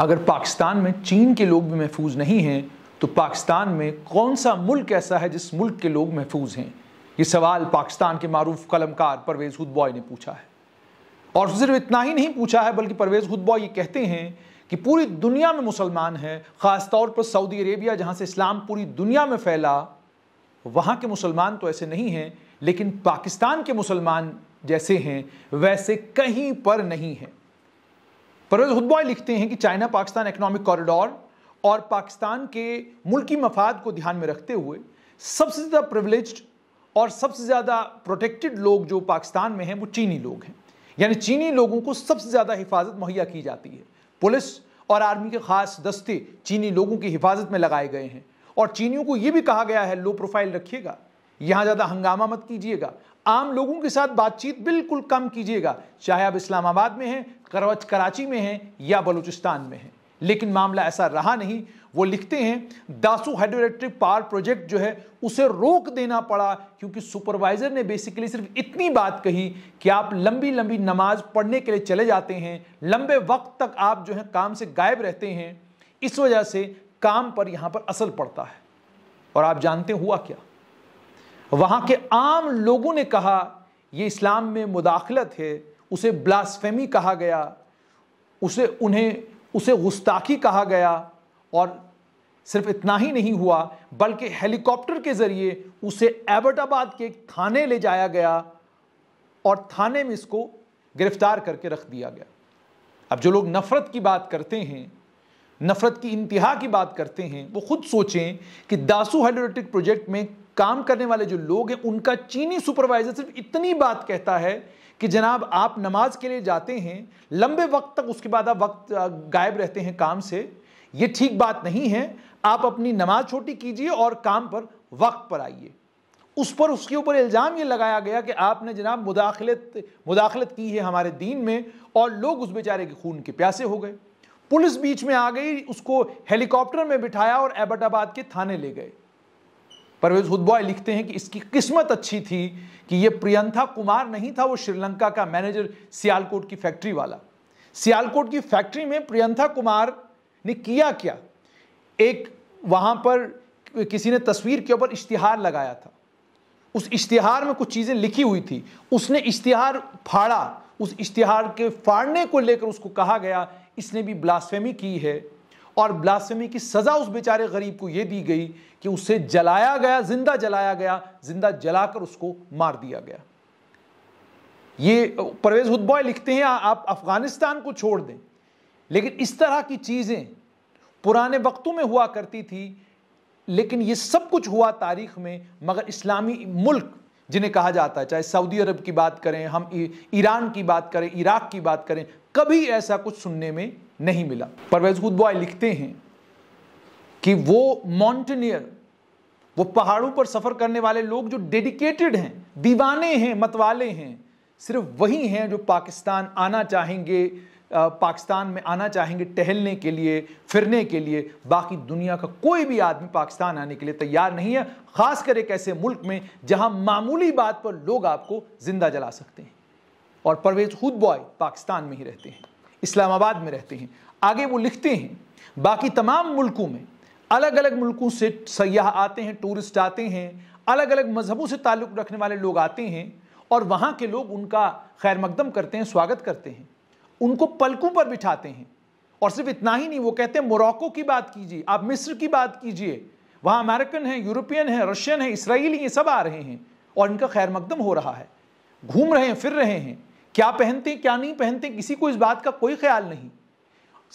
अगर पाकिस्तान में चीन के लोग भी महफूज नहीं हैं तो पाकिस्तान में कौन सा मुल्क ऐसा है जिस मुल्क के लोग महफूज हैं ये सवाल पाकिस्तान के मरूफ कलमकार परवेज़ खुद बॉय ने पूछा है और सिर्फ इतना ही नहीं पूछा है बल्कि परवेज़ खुद बॉय ये कहते हैं कि पूरी दुनिया में मुसलमान हैं ख़ास तौर पर सऊदी अरेबिया जहाँ से इस्लाम पूरी दुनिया में फैला वहाँ के मुसलमान तो ऐसे नहीं हैं लेकिन पाकिस्तान के मुसलमान जैसे हैं वैसे कहीं पर नहीं हैं परवेज हुदबॉय लिखते हैं कि चाइना पाकिस्तान इकोनॉमिक कॉरिडोर और पाकिस्तान के मुल्की मफाद को ध्यान में रखते हुए सबसे ज़्यादा प्रिवलेज और सबसे ज़्यादा प्रोटेक्टेड लोग जो पाकिस्तान में हैं वो चीनी लोग हैं यानी चीनी लोगों को सबसे ज़्यादा हिफाजत मुहैया की जाती है पुलिस और आर्मी के खास दस्ते चीनी लोगों की हिफाजत में लगाए गए हैं और चीनियों को ये भी कहा गया है लो प्रोफाइल रखिएगा यहाँ ज़्यादा हंगामा मत कीजिएगा आम लोगों के साथ बातचीत बिल्कुल कम कीजिएगा चाहे आप इस्लामाबाद में हैं करवच कराची में हैं या बलूचिस्तान में हैं लेकिन मामला ऐसा रहा नहीं वो लिखते हैं Dasu hydro electric power project जो है उसे रोक देना पड़ा क्योंकि सुपरवाइज़र ने बेसिकली सिर्फ इतनी बात कही कि आप लंबी लंबी नमाज पढ़ने के लिए चले जाते हैं लंबे वक्त तक आप जो है काम से गायब रहते हैं इस वजह से काम पर यहाँ पर असर पड़ता है और आप जानते हुआ क्या वहाँ के आम लोगों ने कहा ये इस्लाम में मुदाखलत है उसे ब्लास्फेमी कहा गया उसे उन्हें उसे गुस्ताखी कहा गया और सिर्फ इतना ही नहीं हुआ बल्कि हेलीकॉप्टर के ज़रिए उसे एबटाबाद के एक थाने ले जाया गया और थाने में इसको गिरफ्तार करके रख दिया गया अब जो लोग नफ़रत की बात करते हैं नफ़रत की इंतहा की बात करते हैं वो खुद सोचें कि दासू हाइड्रोटिक प्रोजेक्ट में काम करने वाले जो लोग हैं उनका चीनी सुपरवाइजर सिर्फ इतनी बात कहता है कि जनाब आप नमाज के लिए जाते हैं लंबे वक्त तक उसके बाद आप वक्त गायब रहते हैं काम से ये ठीक बात नहीं है आप अपनी नमाज छोटी कीजिए और काम पर वक्त पर आइए उस पर उसके ऊपर इल्ज़ाम ये लगाया गया कि आपने जनाब मुदाखलत मुदाखलत की है हमारे दीन में और लोग उस बेचारे के खून के प्यासे हो गए पुलिस बीच में आ गई उसको हेलीकॉप्टर में बिठाया और एबटाबाद के थाने ले गए परवेज हुदबॉय लिखते हैं कि इसकी किस्मत अच्छी थी कि ये प्रियंथा कुमार नहीं था वो श्रीलंका का मैनेजर सियालकोट की फैक्ट्री वाला सियालकोट की फैक्ट्री में प्रियंथा कुमार ने किया क्या एक वहाँ पर किसी ने तस्वीर के ऊपर इश्तिहार लगाया था उस इश्तिहार में कुछ चीज़ें लिखी हुई थी उसने इश्तिहार फाड़ा उस इश्तिहार के फाड़ने को लेकर उसको कहा गया इसने भी ब्लास्फेमी की है और ब्लासमी की सज़ा उस बेचारे गरीब को यह दी गई कि उसे जलाया गया जिंदा जलाया गया जिंदा जलाकर उसको मार दिया गया ये परवेज हुदबॉय लिखते हैं आप अफ़गानिस्तान को छोड़ दें लेकिन इस तरह की चीज़ें पुराने वक्तों में हुआ करती थी लेकिन ये सब कुछ हुआ तारीख में मगर इस्लामी मुल्क जिन्हें कहा जाता है चाहे सऊदी अरब की बात करें हम ईरान की बात करें इराक की बात करें कभी ऐसा कुछ सुनने में नहीं मिला परवेज खुदबॉय लिखते हैं कि वो माउंटेनियर वो पहाड़ों पर सफ़र करने वाले लोग जो डेडिकेटेड हैं दीवाने हैं मतवाले हैं सिर्फ वही हैं जो पाकिस्तान आना चाहेंगे पाकिस्तान में आना चाहेंगे टहलने के लिए फिरने के लिए बाकी दुनिया का कोई भी आदमी पाकिस्तान आने के लिए तैयार नहीं है खासकर एक ऐसे मुल्क में जहां मामूली बात पर लोग आपको जिंदा जला सकते हैं और परवेज खुद बॉय पाकिस्तान में ही रहते हैं इस्लामाबाद में रहते हैं आगे वो लिखते हैं बाकी तमाम मुल्कों में अलग अलग मुल्कों से सयाह आते हैं टूरिस्ट आते हैं अलग अलग मजहबों से ताल्लुक़ रखने वाले लोग आते हैं और वहाँ के लोग उनका खैर मकदम करते हैं स्वागत करते हैं उनको पलकों पर बिठाते हैं और सिर्फ इतना ही नहीं वो कहते हैं मोरक्को की बात कीजिए आप मिस्र की बात कीजिए वहाँ अमेरिकन हैं यूरोपियन हैं रशियन हैं इसराइली ये सब आ रहे हैं और इनका खैर मकदम हो रहा है घूम रहे हैं फिर रहे हैं क्या पहनते हैं क्या नहीं पहनते किसी को इस बात का कोई ख्याल नहीं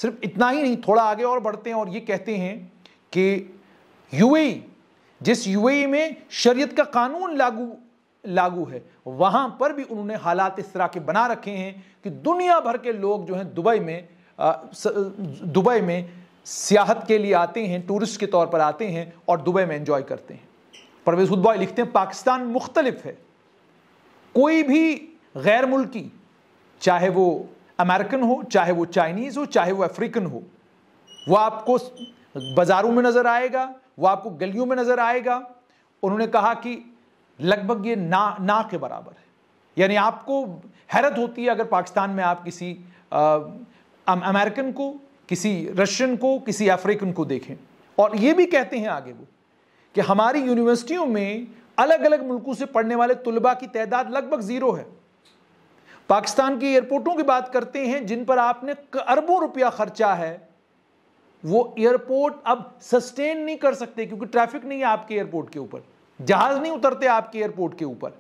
सिर्फ इतना ही नहीं थोड़ा आगे और बढ़ते हैं और ये कहते हैं कि यूएई जिस यूएई में शरीयत का कानून लागू लागू है वहां पर भी उन्होंने हालात इस तरह के बना रखे हैं कि दुनिया भर के लोग जो हैं दुबई में दुबई में सियाहत के लिए आते हैं टूरिस्ट के तौर पर आते हैं और दुबई में एंजॉय करते हैं परवेज हुदबॉय लिखते हैं पाकिस्तान मुख्तलिफ है कोई भी गैर मुल्की चाहे वो अमेरिकन हो चाहे वो चाइनीज़ हो चाहे वो अफ्रीकन हो वो आपको बाज़ारों में नज़र आएगा वो आपको गलियों में नज़र आएगा उन्होंने कहा कि लगभग ये ना ना के बराबर है यानी आपको हैरत होती है अगर पाकिस्तान में आप किसी अमेरिकन को किसी रशियन को किसी अफ्रीकन को देखें और ये भी कहते हैं आगे वो कि हमारी यूनिवर्सिटियों में अलग अलग मुल्कों से पढ़ने वाले तलबा की तादाद लगभग ज़ीरो है पाकिस्तान के एयरपोर्टों की बात करते हैं जिन पर आपने अरबों रुपया खर्चा है वो एयरपोर्ट अब सस्टेन नहीं कर सकते क्योंकि ट्रैफिक नहीं है आपके एयरपोर्ट के ऊपर जहाज नहीं उतरते आपके एयरपोर्ट के ऊपर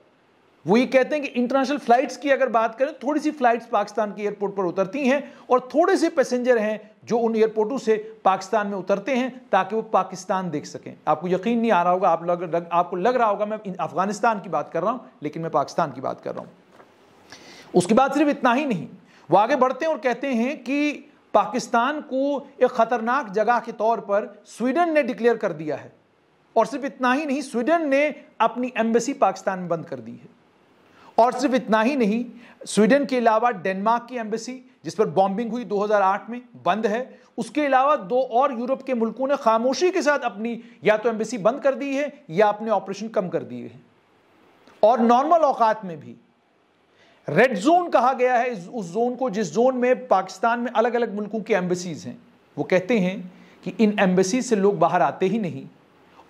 वो ये कहते हैं कि इंटरनेशनल फ्लाइट्स की अगर बात करें थोड़ी सी फ्लाइट्स पाकिस्तान के एयरपोर्ट पर उतरती हैं और थोड़े से पैसेंजर हैं जो उन एयरपोर्टों से पाकिस्तान में उतरते हैं ताकि वो पाकिस्तान देख सकें आपको यकीन नहीं आ रहा होगा आप लग, लग आपको लग रहा होगा मैं अफगानिस्तान की बात कर रहा हूं लेकिन मैं पाकिस्तान की बात कर रहा हूं उसके बाद सिर्फ इतना ही नहीं वो आगे बढ़ते हैं और कहते हैं कि पाकिस्तान को एक ख़तरनाक जगह के तौर पर स्वीडन ने डिक्लेयर कर दिया है और सिर्फ इतना ही नहीं स्वीडन ने अपनी एम्बेसी पाकिस्तान में बंद कर दी है और सिर्फ इतना ही नहीं स्वीडन के अलावा डेनमार्क की एम्बेसी जिस पर बॉम्बिंग हुई 2008 में बंद है उसके अलावा दो और यूरोप के मुल्कों ने खामोशी के साथ अपनी या तो एम्बेसी बंद कर दी है या अपने ऑपरेशन कम कर दिए हैं और नॉर्मल औकात में भी रेड जोन कहा गया है उस जोन को जिस जोन में पाकिस्तान में अलग अलग मुल्कों की एम्बेसीज हैं वो कहते हैं कि इन एम्बेसी से लोग बाहर आते ही नहीं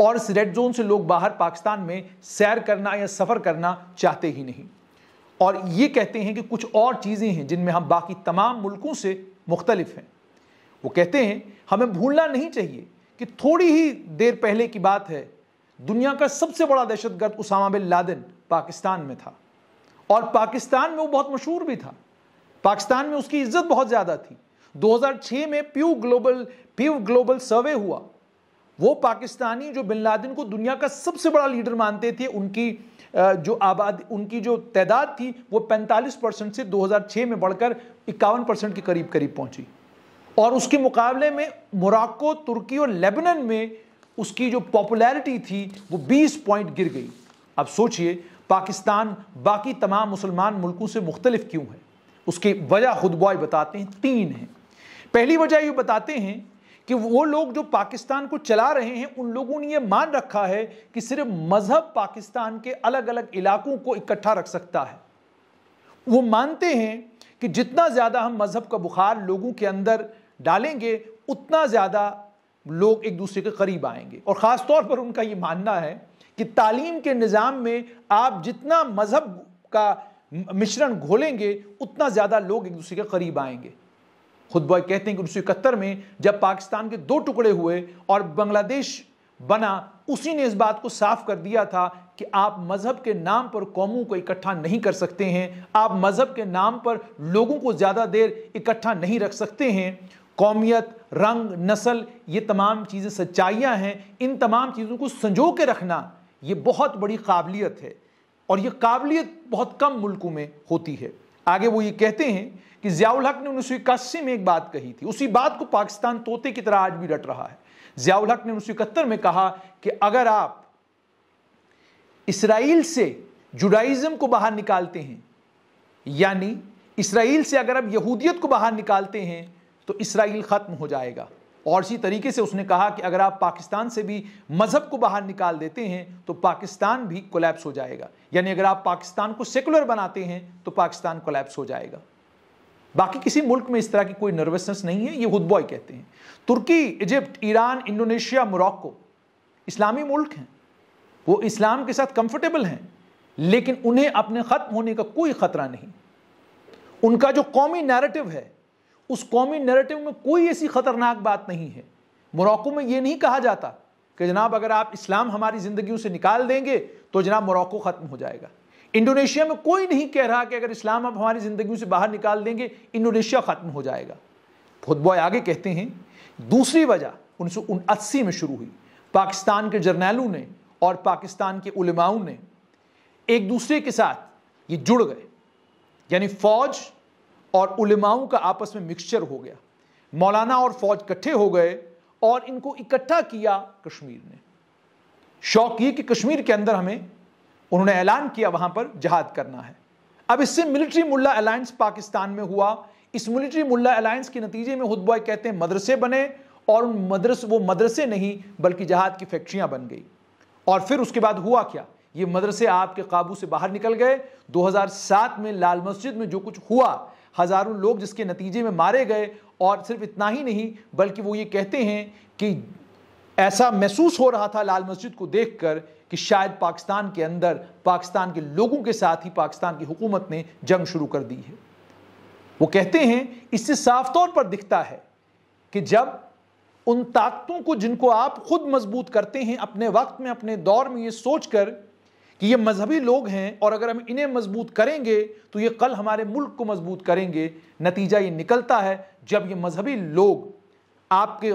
और इस रेड जोन से लोग बाहर पाकिस्तान में सैर करना या सफ़र करना चाहते ही नहीं और ये कहते हैं कि कुछ और चीज़ें हैं जिनमें हम बाकी तमाम मुल्कों से मुख्तलिफ हैं वो कहते हैं हमें भूलना नहीं चाहिए कि थोड़ी ही देर पहले की बात है दुनिया का सबसे बड़ा दहशतगर्द उसामा बिन लादेन पाकिस्तान में था और पाकिस्तान में वो बहुत मशहूर भी था पाकिस्तान में उसकी इज्जत बहुत ज़्यादा थी 2006 में प्यू ग्लोबल प्यू ग्लोबल सर्वे हुआ वो पाकिस्तानी जो बिन लादिन को दुनिया का सबसे बड़ा लीडर मानते थे उनकी जो आबादी उनकी जो तादाद थी वो 45 परसेंट से 2006 में बढ़कर इक्यावन परसेंट के करीब करीब पहुंची और उसके मुकाबले में मोराक्को तुर्की और लेबनन में उसकी जो पॉपुलैरिटी थी वो 20 पॉइंट गिर गई अब सोचिए पाकिस्तान बाकी तमाम मुसलमान मुल्कों से मुख्तलिफ क्यों है उसकी वजह खुदबॉय बताते हैं तीन हैं पहली वजह ये बताते हैं कि वो लोग जो पाकिस्तान को चला रहे हैं उन लोगों ने ये मान रखा है कि सिर्फ मज़हब पाकिस्तान के अलग अलग इलाकों को इकट्ठा रख सकता है वो मानते हैं कि जितना ज़्यादा हम मज़हब का बुखार लोगों के अंदर डालेंगे उतना ज़्यादा लोग एक दूसरे के करीब आएंगे और ख़ास तौर पर उनका ये मानना है कि तालीम के निज़ाम में आप जितना मज़हब का मिश्रण घोलेंगे उतना ज़्यादा लोग एक दूसरे के करीब आएंगे खुद बॉय कहते हैं कि उन्नीस में जब पाकिस्तान के दो टुकड़े हुए और बांग्लादेश बना उसी ने इस बात को साफ कर दिया था कि आप मज़हब के नाम पर कौमों को इकट्ठा नहीं कर सकते हैं आप मज़हब के नाम पर लोगों को ज़्यादा देर इकट्ठा नहीं रख सकते हैं कौमियत रंग नस्ल ये तमाम चीज़ें सच्चाइयाँ हैं इन तमाम चीज़ों को संजो के रखना ये बहुत बड़ी काबिलियत है और ये काबिलियत बहुत कम मुल्कों में होती है आगे वो ये कहते हैं कि जियाउल हक ने उन्नीस सौ इक्यासी में एक बात कही थी उसी बात को पाकिस्तान तोते की तरह आज भी डट रहा है जियाउल हक ने उन्नीस सौ इकहत्तर में कहा कि अगर आप इसराइल से जुडाइज़म को बाहर निकालते हैं यानी इसराइल से अगर आप यहूदियत को बाहर निकालते हैं तो इसराइल ख़त्म हो जाएगा और इसी तरीके से उसने कहा कि अगर आप पाकिस्तान से भी मज़हब को बाहर निकाल देते हैं तो पाकिस्तान भी कोलैप्स हो जाएगा यानी अगर आप पाकिस्तान को सेकुलर बनाते हैं तो पाकिस्तान कोलैप्स हो जाएगा बाकी किसी मुल्क में इस तरह की कोई नर्वसनेस नहीं है ये हुदबॉय कहते हैं तुर्की इजिप्ट ईरान इंडोनेशिया मोरक्को इस्लामी मुल्क हैं वो इस्लाम के साथ कंफर्टेबल हैं लेकिन उन्हें अपने ख़त्म होने का कोई ख़तरा नहीं उनका जो कौमी नैरेटिव है उस कौमी नेरेटिव में कोई ऐसी ख़तरनाक बात नहीं है मोरक्को में यह नहीं कहा जाता कि जनाब अगर आप इस्लाम हमारी ज़िंदगी से निकाल देंगे तो जनाब मोरक्को ख़त्म हो जाएगा इंडोनेशिया में कोई नहीं कह रहा कि अगर इस्लाम आप हमारी ज़िंदगी से बाहर निकाल देंगे इंडोनेशिया ख़त्म हो जाएगा बॉय आगे कहते हैं दूसरी वजह उन्नीस में शुरू हुई पाकिस्तान के जर्नैलों ने और पाकिस्तान के उलमाओं ने एक दूसरे के साथ ये जुड़ गए यानी फ़ौज और उलमाओं का आपस में मिक्सचर हो गया मौलाना और फौज इकट्ठे हो गए और इनको इकट्ठा किया कश्मीर ने शौक ये कि कश्मीर के अंदर हमें उन्होंने ऐलान किया वहां पर जहाद करना है अब इससे मिलिट्री मुल्ला अलायंस पाकिस्तान में हुआ इस मिलिट्री मुल्ला अलायंस के नतीजे में हुदबॉय कहते हैं मदरसे बने और उन मदरस वो मदरसे नहीं बल्कि जहाद की फैक्ट्रियां बन गई और फिर उसके बाद हुआ क्या ये मदरसे आपके काबू से बाहर निकल गए 2007 में लाल मस्जिद में जो कुछ हुआ हज़ारों लोग जिसके नतीजे में मारे गए और सिर्फ इतना ही नहीं बल्कि वो ये कहते हैं कि ऐसा महसूस हो रहा था लाल मस्जिद को देखकर कि शायद पाकिस्तान के अंदर पाकिस्तान के लोगों के साथ ही पाकिस्तान की हुकूमत ने जंग शुरू कर दी है वो कहते हैं इससे साफ तौर पर दिखता है कि जब उन ताकतों को जिनको आप खुद मजबूत करते हैं अपने वक्त में अपने दौर में ये सोच कर कि ये मजहबी लोग हैं और अगर हम इन्हें मजबूत करेंगे तो ये कल हमारे मुल्क को मजबूत करेंगे नतीजा ये निकलता है जब ये मजहबी लोग आपके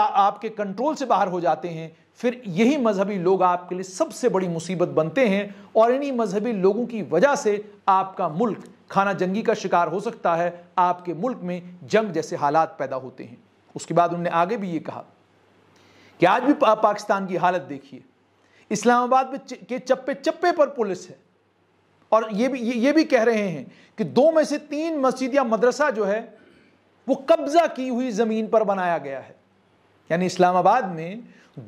आपके कंट्रोल से बाहर हो जाते हैं फिर यही मजहबी लोग आपके लिए सबसे बड़ी मुसीबत बनते हैं और इन्हीं मजहबी लोगों की वजह से आपका मुल्क खाना जंगी का शिकार हो सकता है आपके मुल्क में जंग जैसे हालात पैदा होते हैं उसके बाद उन्होंने आगे भी ये कहा कि आज भी पाकिस्तान की हालत देखिए इस्लामाबाद में के चप्पे चप्पे पर पुलिस है और ये भी ये, ये भी कह रहे हैं कि दो में से तीन मस्जिद या मदरसा जो है वो कब्जा की हुई ज़मीन पर बनाया गया है यानी इस्लामाबाद में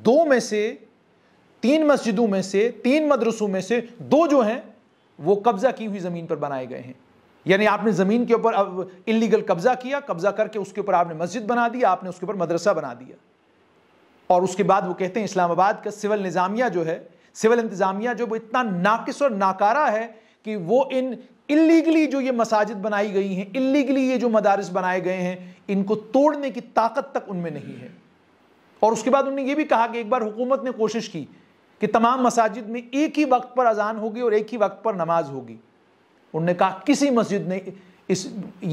दो में से तीन मस्जिदों में से तीन मदरसों में से दो जो हैं वो कब्जा की हुई ज़मीन पर बनाए गए हैं यानी आपने ज़मीन के ऊपर इलीगल कब्ज़ा किया कब्ज़ा करके उसके ऊपर आपने मस्जिद बना दी आपने उसके ऊपर मदरसा बना दिया और उसके बाद वो कहते हैं इस्लामाबाद का सिविल निज़ामिया जो है सिविल इंतज़ामिया जो वो इतना नाकिस और नाकारा है कि वो इन इलीगली जो ये मसाजिद बनाई गई हैं इलीगली ये जो मदारस बनाए गए हैं इनको तोड़ने की ताकत तक उनमें नहीं है और उसके बाद उन्होंने ये भी कहा कि एक बार हुकूमत ने कोशिश की कि तमाम मसाजिद में एक ही वक्त पर अजान होगी और एक ही वक्त पर नमाज होगी उन्होंने कहा किसी मस्जिद ने इस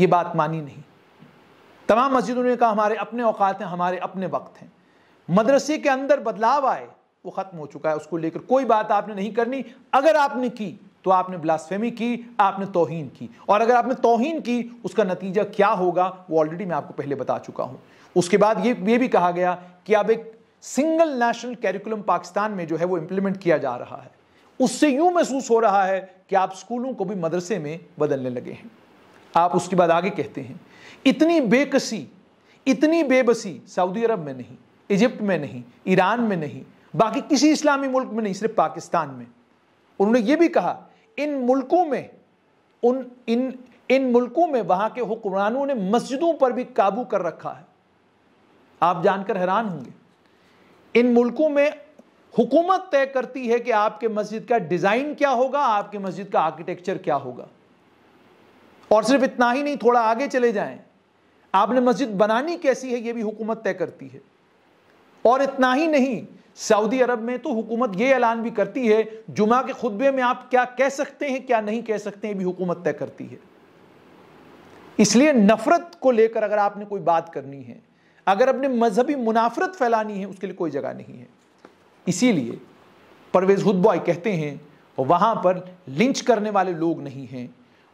ये बात मानी नहीं तमाम मस्जिदों ने कहा हमारे अपने औकात हैं हमारे अपने वक्त हैं मदरसे के अंदर बदलाव आए वो ख़त्म हो चुका है उसको लेकर कोई बात आपने नहीं करनी अगर आपने की तो आपने ब्लास्फेमी की आपने तोहन की और अगर आपने तोहन की उसका नतीजा क्या होगा वो ऑलरेडी मैं आपको पहले बता चुका हूँ उसके बाद ये ये भी कहा गया कि अब एक सिंगल नेशनल कैरिकुलम पाकिस्तान में जो है वो इम्प्लीमेंट किया जा रहा है उससे यूं महसूस हो रहा है कि आप स्कूलों को भी मदरसे में बदलने लगे हैं आप उसके बाद आगे कहते हैं इतनी बेकसी इतनी बेबसी सऊदी अरब में नहीं इजिप्ट में नहीं ईरान में नहीं बाकी किसी इस्लामी मुल्क में नहीं सिर्फ पाकिस्तान में उन्होंने ये भी कहा इन मुल्कों में उन इन इन मुल्कों में वहां के हुक्मरानों ने मस्जिदों पर भी काबू कर रखा है आप जानकर हैरान होंगे इन मुल्कों में हुकूमत तय करती है कि आपके मस्जिद का डिजाइन क्या होगा आपके मस्जिद का आर्किटेक्चर क्या होगा और सिर्फ इतना ही नहीं थोड़ा आगे चले जाएं आपने मस्जिद बनानी कैसी है यह भी हुकूमत तय करती है और इतना ही नहीं सऊदी अरब में तो हुकूमत यह ऐलान भी करती है जुमा के खुतबे में आप क्या कह सकते हैं क्या नहीं कह सकते हैं भी हुकूमत तय करती है इसलिए नफरत को लेकर अगर आपने कोई बात करनी है अगर अपने मजहबी मुनाफरत फैलानी है उसके लिए कोई जगह नहीं है इसीलिए परवेज हुदबॉय कहते हैं वहां पर लिंच करने वाले लोग नहीं हैं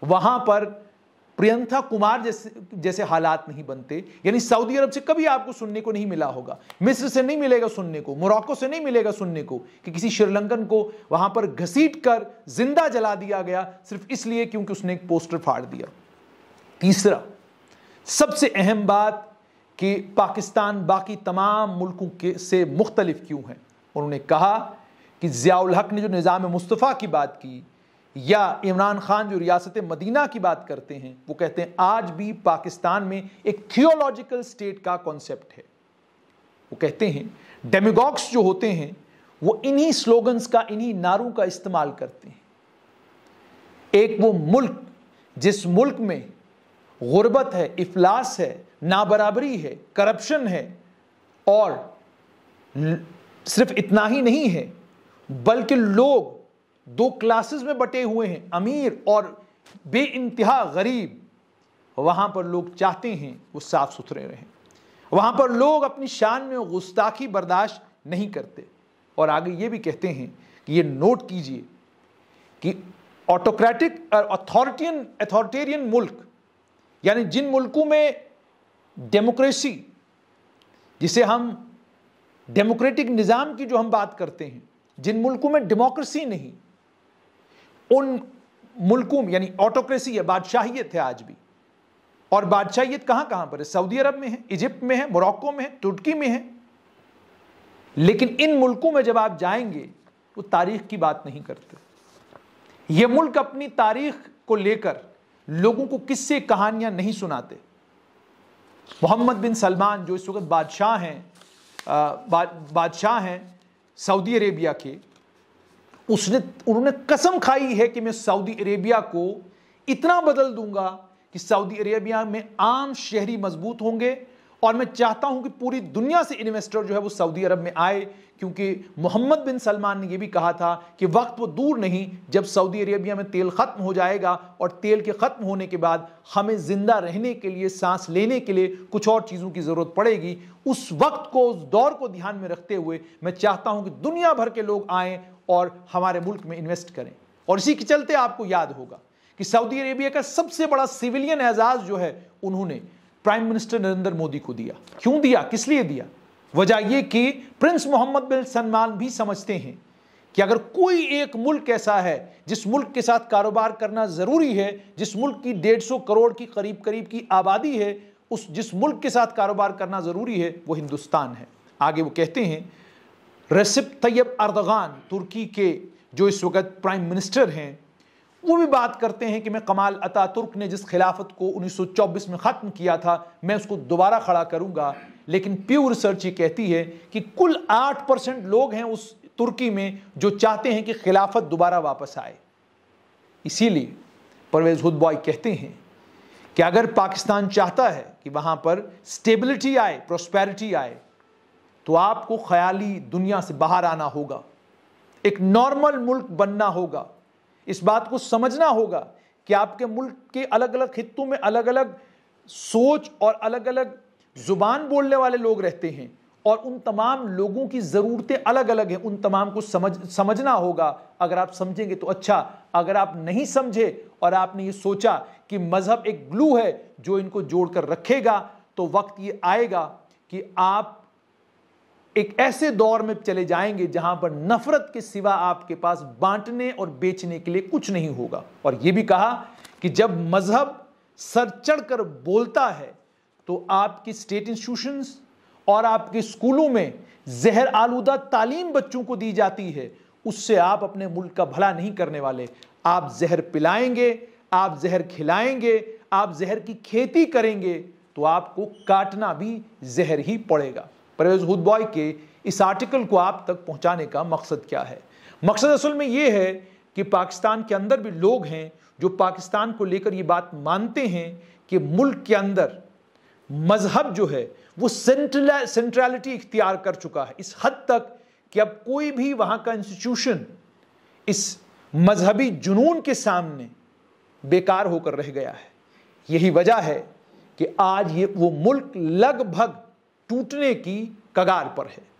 वहां पर प्रियंका कुमार जैसे जैसे हालात नहीं बनते यानी सऊदी अरब से कभी आपको सुनने को नहीं मिला होगा मिस्र से नहीं मिलेगा सुनने को मोरक्को से नहीं मिलेगा सुनने को कि किसी श्रीलंकन को वहां पर घसीट कर जिंदा जला दिया गया सिर्फ इसलिए क्योंकि उसने एक पोस्टर फाड़ दिया तीसरा सबसे अहम बात कि पाकिस्तान बाकी तमाम मुल्कों के से मुख्तलिफ क्यों है उन्होंने कहा कि ज़ियाउल हक ने जो निज़ाम मुस्तफ़ा की बात की या इमरान खान जो रियासत मदीना की बात करते हैं वो कहते हैं आज भी पाकिस्तान में एक थियोलॉजिकल स्टेट का कॉन्सेप्ट है वो कहते हैं डेमिगॉक्स जो होते हैं वो इन्हीं स्लोगन्स का इन्हीं नारों का इस्तेमाल करते हैं एक वो मुल्क जिस मुल्क में गुर्बत है इफलास है नाबराबरी है करप्शन है और सिर्फ इतना ही नहीं है बल्कि लोग दो क्लासेस में बटे हुए हैं अमीर और बे इंतहा गरीब वहाँ पर लोग चाहते हैं वो साफ़ सुथरे रहें वहाँ पर लोग अपनी शान में गुस्ताखी बर्दाश्त नहीं करते और आगे ये भी कहते हैं कि ये नोट कीजिए कि ऑटोक्रेटिक अथॉरिटियन अथॉरिटेरियन मुल्क यानी जिन मुल्कों में डेमोक्रेसी जिसे हम डेमोक्रेटिक निज़ाम की जो हम बात करते हैं जिन मुल्कों में डेमोक्रेसी नहीं उन मुल्कों में यानी ऑटोक्रेसी है बादशाहियत है आज भी और बादशाहियत कहां कहां पर है सऊदी अरब में है इजिप्ट में है मोरक्को में है तुर्की में है लेकिन इन मुल्कों में जब आप जाएंगे वो तारीख की बात नहीं करते ये मुल्क अपनी तारीख को लेकर लोगों को किससे कहानियां नहीं सुनाते मोहम्मद बिन सलमान जो इस वक्त बादशाह हैं बादशाह हैं सऊदी अरेबिया के उसने उन्होंने कसम खाई है कि मैं सऊदी अरेबिया को इतना बदल दूंगा कि सऊदी अरेबिया में आम शहरी मजबूत होंगे और मैं चाहता हूं कि पूरी दुनिया से इन्वेस्टर जो है वो सऊदी अरब में आए क्योंकि मोहम्मद बिन सलमान ने यह भी कहा था कि वक्त वो दूर नहीं जब सऊदी अरेबिया में तेल ख़त्म हो जाएगा और तेल के ख़त्म होने के बाद हमें ज़िंदा रहने के लिए सांस लेने के लिए कुछ और चीज़ों की ज़रूरत पड़ेगी उस वक्त को उस दौर को ध्यान में रखते हुए मैं चाहता हूं कि दुनिया भर के लोग आएँ और हमारे मुल्क में इन्वेस्ट करें और इसी के चलते आपको याद होगा कि सऊदी अरेबिया का सबसे बड़ा सिविलियन एजाज जो है उन्होंने प्राइम मिनिस्टर नरेंद्र मोदी को दिया क्यों दिया किस लिए दिया वजह यह कि प्रिंस मोहम्मद बिन सलमान भी समझते हैं कि अगर कोई एक मुल्क ऐसा है जिस मुल्क के साथ कारोबार करना ज़रूरी है जिस मुल्क की 150 करोड़ की करीब करीब की आबादी है उस जिस मुल्क के साथ कारोबार करना ज़रूरी है वो हिंदुस्तान है आगे वो कहते हैं रसिप तैयब अर्दगान तुर्की के जो इस वक्त प्राइम मिनिस्टर हैं वो भी बात करते हैं कि मैं कमाल अता तुर्क ने जिस खिलाफत को 1924 में ख़त्म किया था मैं उसको दोबारा खड़ा करूंगा लेकिन प्यू रिसर्च ये कहती है कि कुल आठ परसेंट लोग हैं उस तुर्की में जो चाहते हैं कि खिलाफत दोबारा वापस आए इसीलिए परवेज बॉय कहते हैं कि अगर पाकिस्तान चाहता है कि वहाँ पर स्टेबिलिटी आए प्रोस्पैरिटी आए तो आपको ख्याली दुनिया से बाहर आना होगा एक नॉर्मल मुल्क बनना होगा इस बात को समझना होगा कि आपके मुल्क के अलग अलग खित्तों में अलग अलग सोच और अलग अलग जुबान बोलने वाले लोग रहते हैं और उन तमाम लोगों की ज़रूरतें अलग अलग हैं उन तमाम को समझ समझना होगा अगर आप समझेंगे तो अच्छा अगर आप नहीं समझे और आपने ये सोचा कि मज़हब एक ग्लू है जो इनको जोड़ कर रखेगा तो वक्त ये आएगा कि आप एक ऐसे दौर में चले जाएंगे जहां पर नफरत के सिवा आपके पास बांटने और बेचने के लिए कुछ नहीं होगा और यह भी कहा कि जब मजहब सर चढ़कर बोलता है तो आपकी स्टेट इंस्टीट्यूशंस और आपके स्कूलों में जहर आलूदा तालीम बच्चों को दी जाती है उससे आप अपने मुल्क का भला नहीं करने वाले आप जहर पिलाएंगे आप जहर खिलाएंगे आप जहर की खेती करेंगे तो आपको काटना भी जहर ही पड़ेगा परवेज बॉय के इस आर्टिकल को आप तक पहुंचाने का मकसद क्या है मकसद असल में ये है कि पाकिस्तान के अंदर भी लोग हैं जो पाकिस्तान को लेकर ये बात मानते हैं कि मुल्क के अंदर मजहब जो है वो सेंट्रल सेंट्रलिटी इख्तियार कर चुका है इस हद तक कि अब कोई भी वहाँ का इंस्टीट्यूशन इस मजहबी जुनून के सामने बेकार होकर रह गया है यही वजह है कि आज ये वो मुल्क लगभग टूटने की कगार पर है